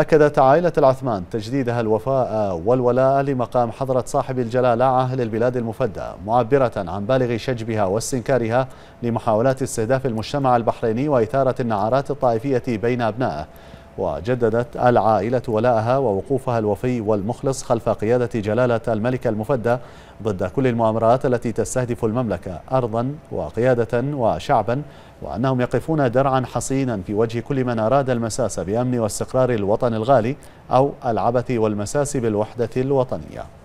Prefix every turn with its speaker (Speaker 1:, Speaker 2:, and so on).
Speaker 1: أكدت عائلة العثمان تجديدها الوفاء والولاء لمقام حضرة صاحب الجلالة عاهل البلاد المفدى معبرة عن بالغ شجبها واستنكارها لمحاولات استهداف المجتمع البحريني وإثارة النعارات الطائفية بين أبنائه وجددت العائلة ولاءها ووقوفها الوفي والمخلص خلف قيادة جلالة الملك المفدى ضد كل المؤامرات التي تستهدف المملكة أرضا وقيادة وشعبا وأنهم يقفون درعا حصينا في وجه كل من أراد المساس بأمن واستقرار الوطن الغالي أو العبث والمساس بالوحدة الوطنية